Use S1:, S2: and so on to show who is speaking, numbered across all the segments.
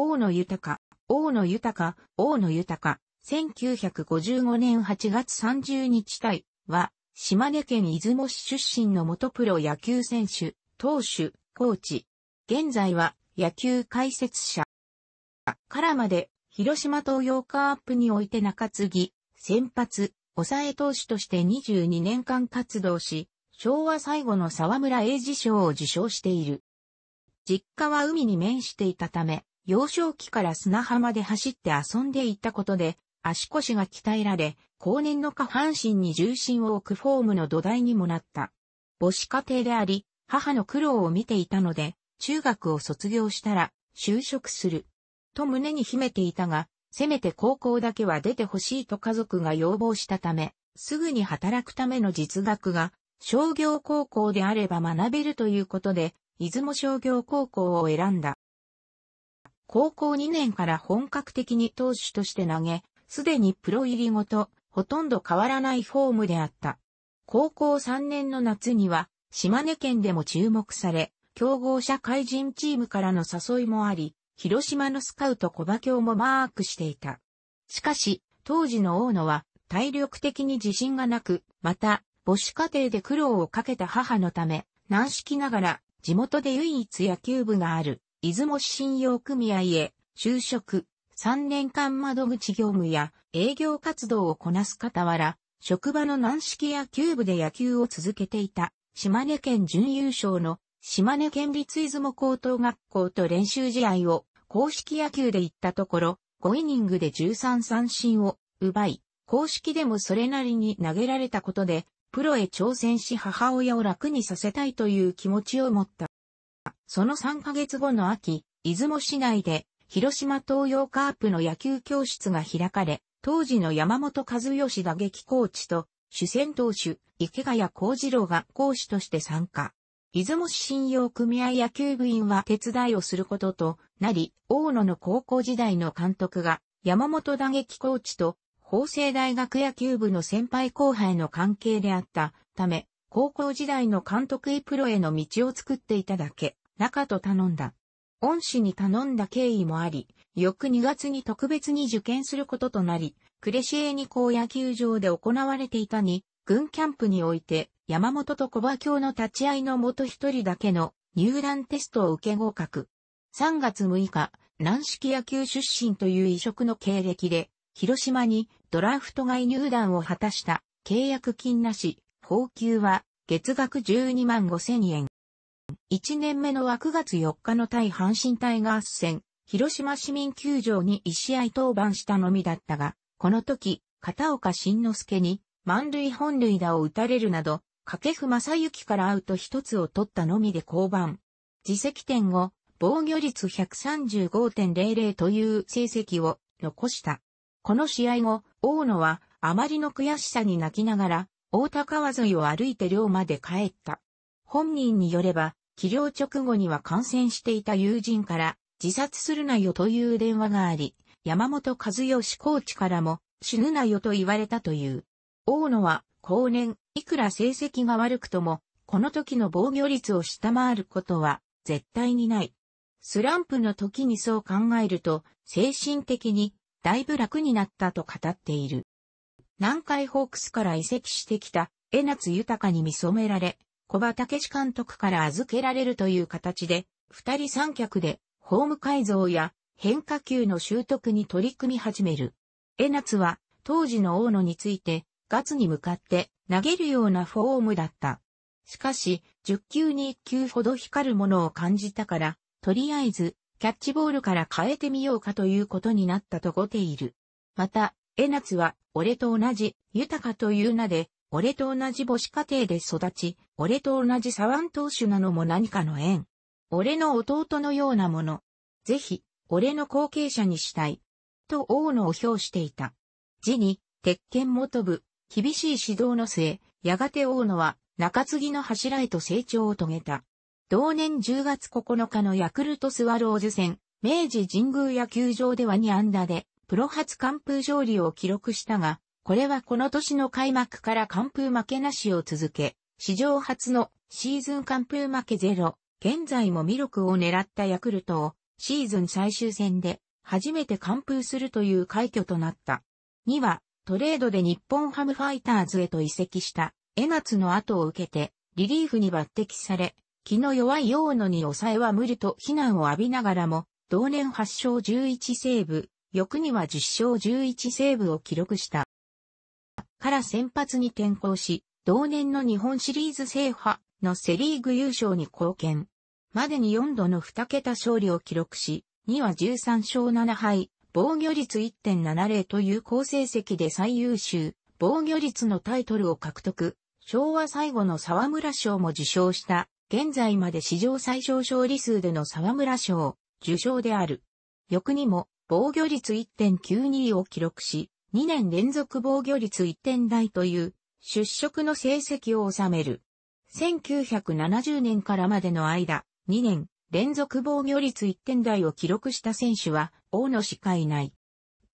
S1: 大野豊、大野豊、大野豊、1955年8月30日対は、島根県出雲市出身の元プロ野球選手、投手、コーチ。現在は野球解説者。からまで、広島東洋カープにおいて中継ぎ、先発、抑え投手として22年間活動し、昭和最後の沢村栄治賞を受賞している。実家は海に面していたため、幼少期から砂浜で走って遊んでいたことで、足腰が鍛えられ、後年の下半身に重心を置くフォームの土台にもなった。母子家庭であり、母の苦労を見ていたので、中学を卒業したら、就職する。と胸に秘めていたが、せめて高校だけは出てほしいと家族が要望したため、すぐに働くための実学が、商業高校であれば学べるということで、出雲商業高校を選んだ。高校2年から本格的に投手として投げ、すでにプロ入り後とほとんど変わらないフォームであった。高校3年の夏には、島根県でも注目され、競合社会人チームからの誘いもあり、広島のスカウト小馬京もマークしていた。しかし、当時の大野は体力的に自信がなく、また、母子家庭で苦労をかけた母のため、軟式ながら地元で唯一野球部がある出雲市信用組合へ、就職、3年間窓口業務や営業活動をこなす傍ら、職場の軟式野球部で野球を続けていた、島根県準優勝の島根県立出雲高等学校と練習試合を公式野球で行ったところ、5イニングで13三振を奪い、公式でもそれなりに投げられたことで、プロへ挑戦し母親を楽にさせたいという気持ちを持った。その3ヶ月後の秋、出雲市内で、広島東洋カープの野球教室が開かれ、当時の山本和義打撃コーチと、主戦投手、池谷幸次郎が講師として参加。出雲市信用組合野球部員は手伝いをすることとなり、大野の高校時代の監督が山本打撃コーチと法政大学野球部の先輩後輩の関係であったため、高校時代の監督へプロへの道を作っていただけ中と頼んだ。恩師に頼んだ経緯もあり、翌2月に特別に受験することとなり、クレシエニ校野球場で行われていたに、軍キャンプにおいて、山本と小馬教の立ち会いのもと一人だけの入団テストを受け合格。3月6日、軟式野球出身という異色の経歴で、広島にドラフト外入団を果たした契約金なし、報給は月額12万5千円。1年目のは9月4日の対阪神タイガース戦、広島市民球場に1試合登板したのみだったが、この時、片岡慎之介に満塁本塁打を打たれるなど、掛布正幸からアウト一つを取ったのみで降板。自責点を防御率135.00という成績を残した。この試合後、大野はあまりの悔しさに泣きながら、大高川沿いを歩いて寮まで帰った。本人によれば、起業直後には感染していた友人から自殺するなよという電話があり、山本和義コーチからも死ぬなよと言われたという。大野は後年、いくら成績が悪くとも、この時の防御率を下回ることは絶対にない。スランプの時にそう考えると、精神的にだいぶ楽になったと語っている。南海ホークスから移籍してきた江夏豊に見染められ、小葉武監督から預けられるという形で、二人三脚で、フォーム改造や変化球の習得に取り組み始める。江夏は、当時の大野について、ガツに向かって投げるようなフォームだった。しかし、10球に1球ほど光るものを感じたから、とりあえず、キャッチボールから変えてみようかということになったとごている。また、江夏は、俺と同じ、豊かという名で、俺と同じ母子家庭で育ち、俺と同じ左腕投手なのも何かの縁。俺の弟のようなもの。ぜひ、俺の後継者にしたい。と大野を表していた。次に、鉄拳元部、厳しい指導の末、やがて大野は中継ぎの柱へと成長を遂げた。同年10月9日のヤクルトスワローズ戦、明治神宮野球場では2安打で、プロ初完封勝利を記録したが、これはこの年の開幕から完封負けなしを続け、史上初のシーズン完封負けゼロ、現在もミルクを狙ったヤクルトをシーズン最終戦で初めて完封するという快挙となった。2はトレードで日本ハムファイターズへと移籍した江夏の後を受けてリリーフに抜擢され、気の弱い大野に抑えは無理と非難を浴びながらも、同年8勝11セーブ、翌には10勝11セーブを記録した。から先発に転向し、同年の日本シリーズ制覇のセリーグ優勝に貢献。までに4度の2桁勝利を記録し、2は13勝7敗、防御率1.70という好成績で最優秀、防御率のタイトルを獲得。昭和最後の沢村賞も受賞した、現在まで史上最小勝利数での沢村賞、受賞である。翌にも、防御率1.92を記録し、2年連続防御率1点台という出色の成績を収める。1970年からまでの間、2年連続防御率1点台を記録した選手は大野しかいない。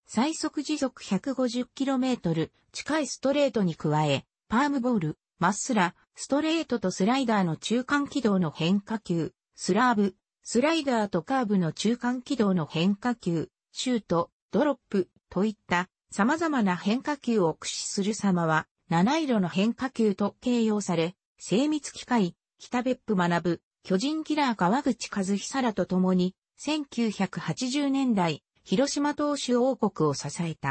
S1: 最速時速 150km 近いストレートに加え、パームボール、マッスラ、ストレートとスライダーの中間軌道の変化球、スラーブ、スライダーとカーブの中間軌道の変化球、シュート、ドロップといった様々な変化球を駆使する様は、七色の変化球と形容され、精密機械、北別府学巨人キラー川口和久らと共に、1980年代、広島投手王国を支えた。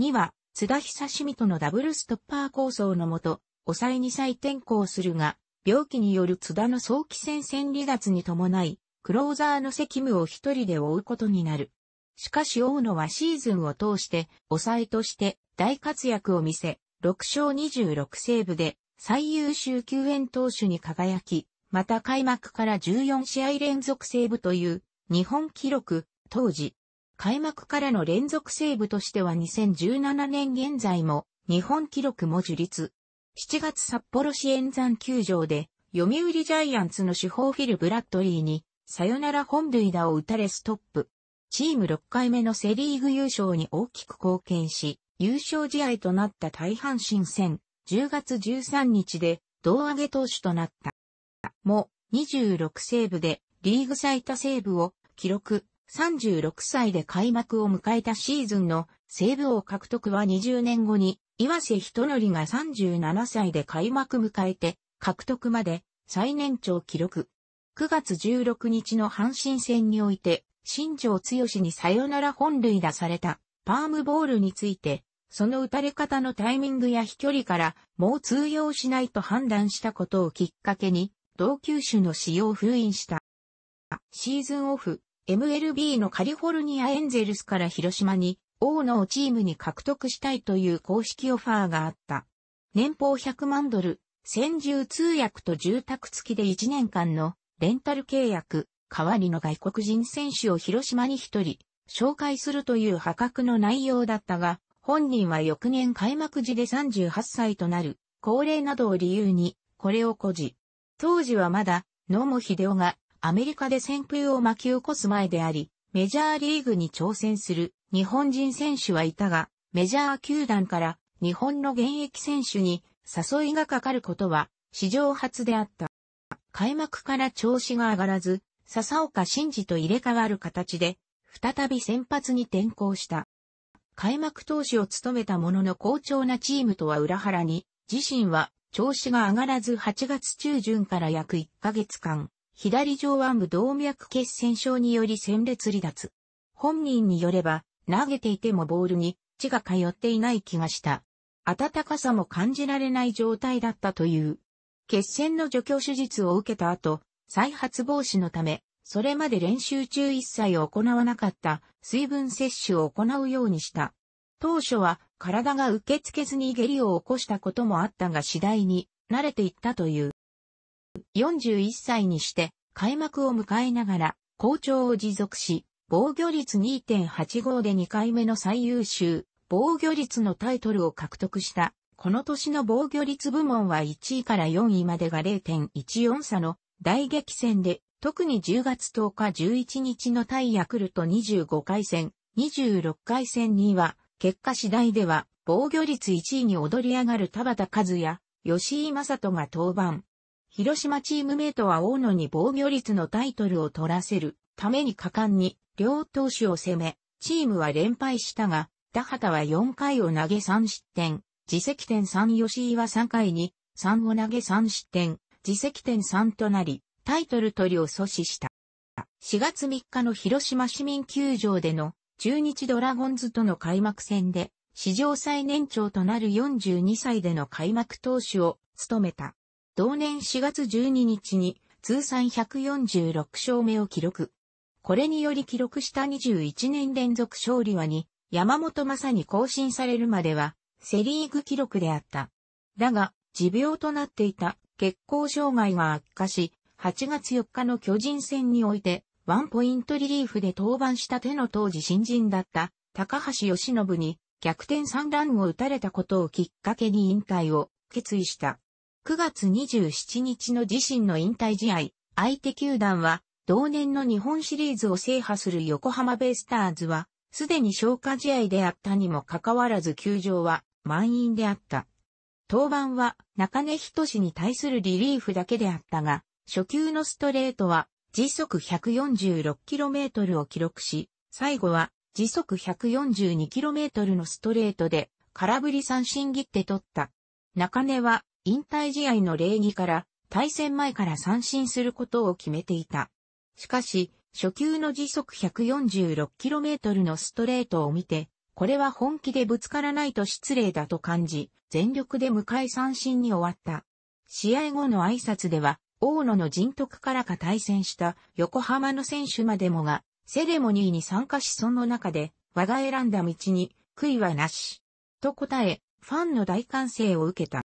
S1: 2は、津田久志美とのダブルストッパー構想のもと、抑えに再転校するが、病気による津田の早期戦線離脱に伴い、クローザーの責務を一人で負うことになる。しかし大野はシーズンを通して抑えとして大活躍を見せ、6勝26セーブで最優秀救援投手に輝き、また開幕から14試合連続セーブという日本記録、当時、開幕からの連続セーブとしては2017年現在も日本記録も樹立。7月札幌市演山球場で読売ジャイアンツの主砲フィル・ブラッドリーにさよなら本塁打を打たれストップ。チーム6回目のセリーグ優勝に大きく貢献し、優勝試合となった大阪神戦、10月13日で、胴上げ投手となった。も、26セーブで、リーグ最多セーブを記録、36歳で開幕を迎えたシーズンのセーブ王獲得は20年後に、岩瀬ひとのりが37歳で開幕迎えて、獲得まで最年長記録。9月16日の阪神戦において、新庄剛志にさよなら本塁打された、パームボールについて、その打たれ方のタイミングや飛距離からもう通用しないと判断したことをきっかけに、同級種の使用を封印した。シーズンオフ、MLB のカリフォルニアエンゼルスから広島に、大野をチームに獲得したいという公式オファーがあった。年俸100万ドル、先住通訳と住宅付きで1年間のレンタル契約、代わりの外国人選手を広島に一人、紹介するという破格の内容だったが、本人は翌年開幕時で38歳となる、高齢などを理由に、これを誇示。当時はまだ、野茂秀夫がアメリカで旋風を巻き起こす前であり、メジャーリーグに挑戦する日本人選手はいたが、メジャー球団から日本の現役選手に誘いがかかることは史上初であった。開幕から調子が上がらず、笹岡慎治と入れ替わる形で、再び先発に転向した。開幕投手を務めたものの好調なチームとは裏腹に、自身は調子が上がらず8月中旬から約1ヶ月間、左上腕部動脈血栓症により戦列離脱。本人によれば、投げていてもボールに血が通っていない気がした。暖かさも感じられない状態だったという。血栓の除去手術を受けた後、再発防止のため、それまで練習中一切行わなかった水分摂取を行うようにした。当初は体が受け付けずに下痢を起こしたこともあったが次第に慣れていったという。41歳にして開幕を迎えながら好調を持続し、防御率2.85で2回目の最優秀防御率のタイトルを獲得した。この年の防御率部門は1位から4位までが0.14差の大激戦で、特に10月10日11日の対ヤクルト25回戦、26回戦には、結果次第では、防御率1位に躍り上がる田畑和也、吉井正人が登板。広島チームメイトは大野に防御率のタイトルを取らせるために果敢に両投手を攻め、チームは連敗したが、田畑は4回を投げ3失点、自責点3吉井は3回に3を投げ3失点、自責点3となり、タイトル取りを阻止した。4月3日の広島市民球場での中日ドラゴンズとの開幕戦で、史上最年長となる42歳での開幕投手を務めた。同年4月12日に通算146勝目を記録。これにより記録した21年連続勝利はに、山本正に更新されるまでは、セリーグ記録であった。だが、持病となっていた血行障害が悪化し、8月4日の巨人戦において、ワンポイントリリーフで登板した手の当時新人だった高橋義信に逆転3ランを打たれたことをきっかけに引退を決意した。9月27日の自身の引退試合、相手球団は同年の日本シリーズを制覇する横浜ベイスターズは、すでに消化試合であったにもかかわらず球場は満員であった。登板は中根人志に対するリリーフだけであったが、初級のストレートは時速 146km を記録し、最後は時速 142km のストレートで空振り三振切って取った。中根は引退試合の礼儀から対戦前から三振することを決めていた。しかし、初級の時速 146km のストレートを見て、これは本気でぶつからないと失礼だと感じ、全力で迎え三振に終わった。試合後の挨拶では、大野の人徳からか対戦した横浜の選手までもが、セレモニーに参加しその中で、我が選んだ道に、悔いはなし。と答え、ファンの大歓声を受けた。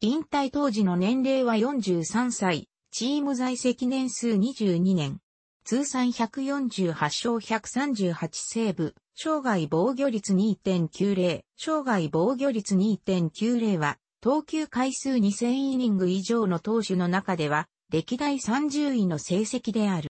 S1: 引退当時の年齢は43歳、チーム在籍年数22年。通算148勝138セーブ、生涯防御率2.90、生涯防御率2.90は、投球回数2000イニング以上の投手の中では、歴代30位の成績である。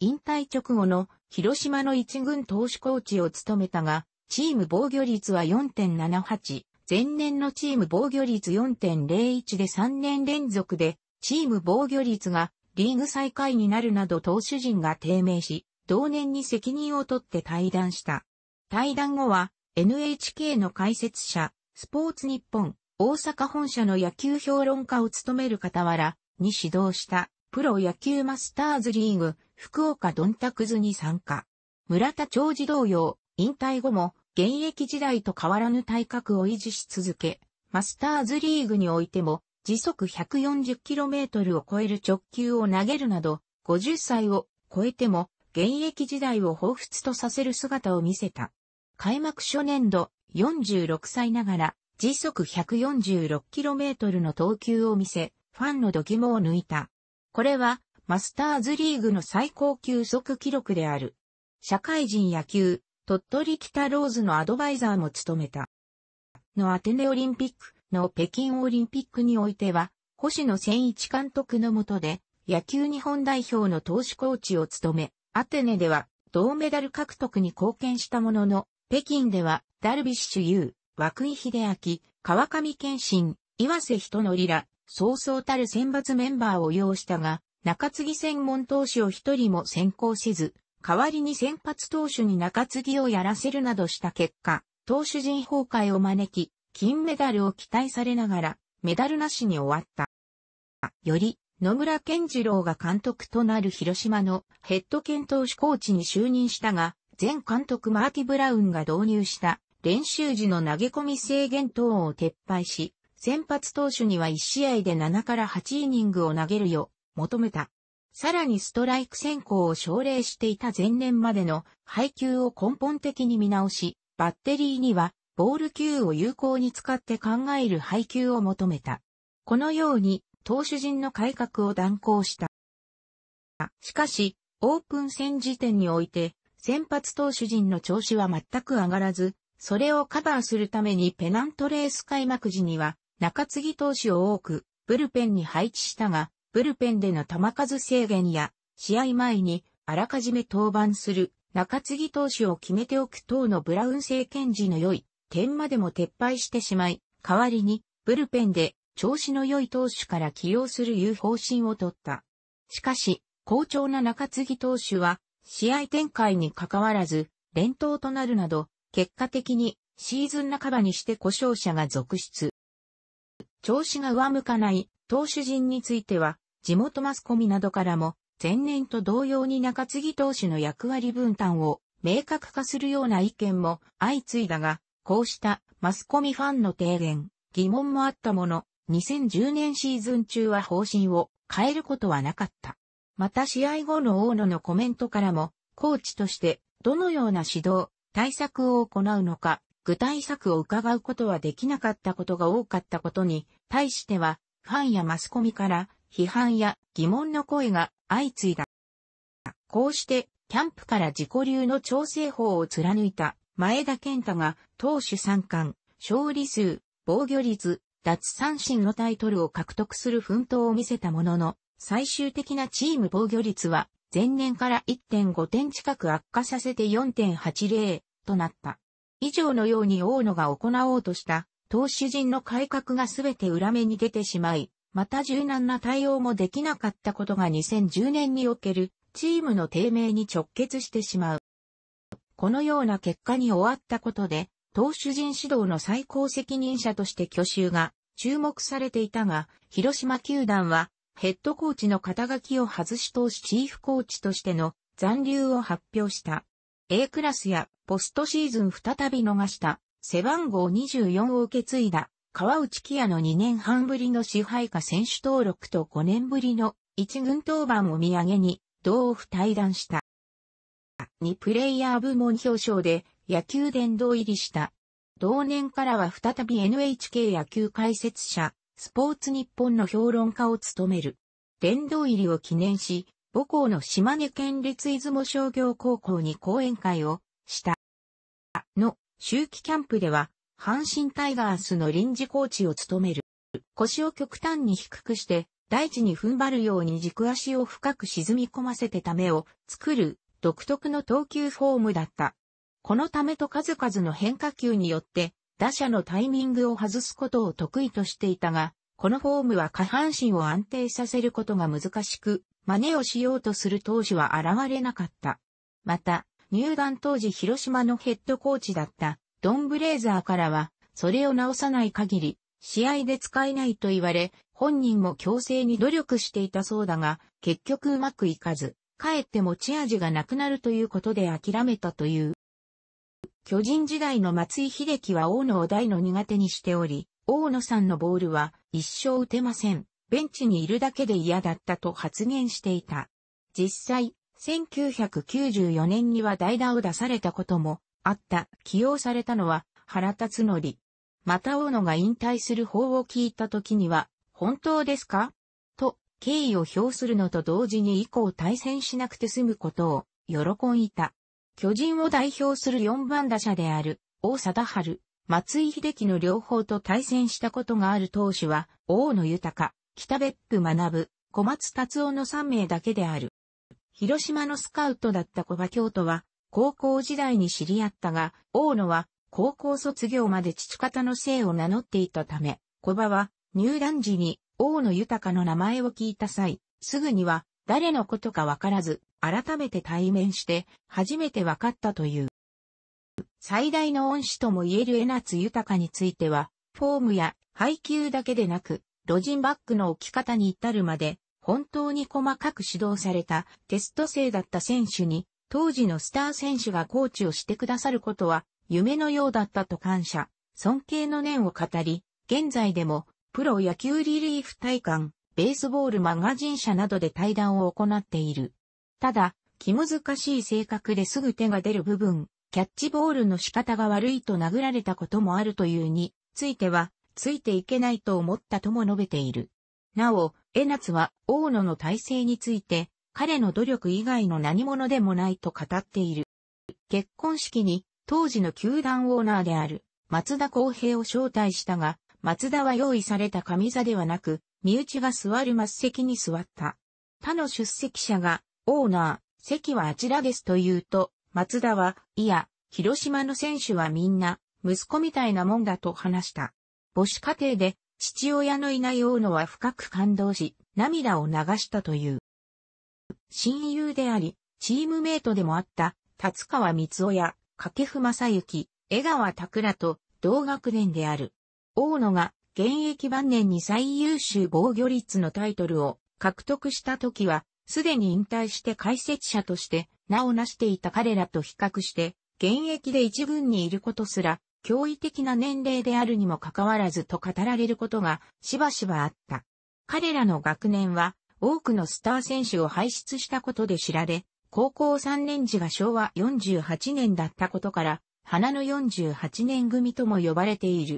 S1: 引退直後の広島の一軍投手コーチを務めたが、チーム防御率は4.78、前年のチーム防御率4.01で3年連続で、チーム防御率がリーグ最下位になるなど投手陣が低迷し、同年に責任を取って対談した。対談後は NHK の解説者、スポーツ日本、大阪本社の野球評論家を務める傍らに指導したプロ野球マスターズリーグ福岡ドンタクズに参加。村田長治同様、引退後も現役時代と変わらぬ体格を維持し続け、マスターズリーグにおいても時速 140km を超える直球を投げるなど、50歳を超えても現役時代を彷彿とさせる姿を見せた。開幕初年度、46歳ながら、時速 146km の投球を見せ、ファンの度肝を抜いた。これは、マスターズリーグの最高級速記録である。社会人野球、鳥取北ローズのアドバイザーも務めた。のアテネオリンピックの北京オリンピックにおいては、星野千一監督のもとで、野球日本代表の投手コーチを務め、アテネでは銅メダル獲得に貢献したものの、北京ではダルビッシュ有、久井秀明、川上健信、岩瀬仁則ら、そうそうたる選抜メンバーを要したが、中継ぎ専門投手を一人も先行せず、代わりに先発投手に中継ぎをやらせるなどした結果、投手陣崩壊を招き、金メダルを期待されながら、メダルなしに終わった。より野村健次郎が監督となる広島のヘッド検討士コーチに就任したが、前監督マーティ・ブラウンが導入した練習時の投げ込み制限等を撤廃し、先発投手には1試合で7から8イニングを投げるよう求めた。さらにストライク先行を奨励していた前年までの配球を根本的に見直し、バッテリーにはボール球を有効に使って考える配球を求めた。このように投手陣の改革を断行した。しかし、オープン戦時点において、先発投手陣の調子は全く上がらず、それをカバーするためにペナントレース開幕時には、中継ぎ投手を多く、ブルペンに配置したが、ブルペンでの球数制限や、試合前にあらかじめ登板する中継ぎ投手を決めておく等のブラウン政権時の良い点までも撤廃してしまい、代わりにブルペンで調子の良い投手から起用するいう方針を取った。しかし、好調な中継ぎ投手は、試合展開に関わらず、連投となるなど、結果的にシーズン半ばにして故障者が続出。調子が上向かない投手陣については、地元マスコミなどからも、前年と同様に中継ぎ投手の役割分担を明確化するような意見も相次いだが、こうしたマスコミファンの提言、疑問もあったもの、2010年シーズン中は方針を変えることはなかった。また試合後の大野のコメントからも、コーチとしてどのような指導、対策を行うのか、具体策を伺うことはできなかったことが多かったことに対しては、ファンやマスコミから批判や疑問の声が相次いだ。こうして、キャンプから自己流の調整法を貫いた前田健太が投手三冠、勝利数、防御率、奪三振のタイトルを獲得する奮闘を見せたものの、最終的なチーム防御率は前年から1.5点近く悪化させて4.80となった。以上のように大野が行おうとした投手陣の改革がすべて裏目に出てしまい、また柔軟な対応もできなかったことが2010年におけるチームの低迷に直結してしまう。このような結果に終わったことで、投手人指導の最高責任者として去就が注目されていたが、広島球団はヘッドコーチの肩書きを外し投手チーフコーチとしての残留を発表した。A クラスやポストシーズン再び逃した背番号24を受け継いだ川内キアの2年半ぶりの支配下選手登録と5年ぶりの1軍登板を見上げに同府対談した。2プレイヤー部門表彰で野球殿堂入りした。同年からは再び NHK 野球解説者、スポーツ日本の評論家を務める。殿堂入りを記念し、母校の島根県立出雲商業高校に講演会をした。の、秋季キャンプでは、阪神タイガースの臨時コーチを務める。腰を極端に低くして、大地に踏ん張るように軸足を深く沈み込ませてためを作る独特の投球フォームだった。このためと数々の変化球によって、打者のタイミングを外すことを得意としていたが、このフォームは下半身を安定させることが難しく、真似をしようとする投手は現れなかった。また、入団当時広島のヘッドコーチだったドン・ブレーザーからは、それを直さない限り、試合で使えないと言われ、本人も強制に努力していたそうだが、結局うまくいかず、かえって持ち味がなくなるということで諦めたという。巨人時代の松井秀喜は大野を大の苦手にしており、大野さんのボールは一生打てません。ベンチにいるだけで嫌だったと発言していた。実際、1994年には代打を出されたこともあった。起用されたのは原辰則。また大野が引退する方を聞いた時には、本当ですかと敬意を表するのと同時に以降対戦しなくて済むことを喜んいた。巨人を代表する4番打者である、王貞治、松井秀樹の両方と対戦したことがある投手は、大野豊、北別府学、小松達夫の3名だけである。広島のスカウトだった小葉京都は、高校時代に知り合ったが、大野は高校卒業まで父方の姓を名乗っていたため、小葉は入団時に大野豊の名前を聞いた際、すぐには誰のことかわからず、改めて対面して、初めて分かったという。最大の恩師とも言える江夏豊については、フォームや配球だけでなく、ロジンバックの置き方に至るまで、本当に細かく指導されたテスト生だった選手に、当時のスター選手がコーチをしてくださることは、夢のようだったと感謝、尊敬の念を語り、現在でも、プロ野球リリーフ体感、ベースボールマガジン社などで対談を行っている。ただ、気難しい性格ですぐ手が出る部分、キャッチボールの仕方が悪いと殴られたこともあるというについては、ついていけないと思ったとも述べている。なお、江夏は大野の体制について、彼の努力以外の何者でもないと語っている。結婚式に当時の球団オーナーである松田幸平を招待したが、松田は用意された上座ではなく、身内が座る末席に座った。他の出席者が、オーナー、席はあちらですと言うと、松田は、いや、広島の選手はみんな、息子みたいなもんだと話した。母子家庭で、父親のいない大野は深く感動し、涙を流したという。親友であり、チームメイトでもあった、達川光夫や、掛布正幸、江川拓らと、同学年である。大野が、現役晩年に最優秀防御率のタイトルを獲得した時は、すでに引退して解説者として名を成していた彼らと比較して、現役で一軍にいることすら、驚異的な年齢であるにもかかわらずと語られることがしばしばあった。彼らの学年は多くのスター選手を輩出したことで知られ、高校3年時が昭和48年だったことから、花の48年組とも呼ばれている。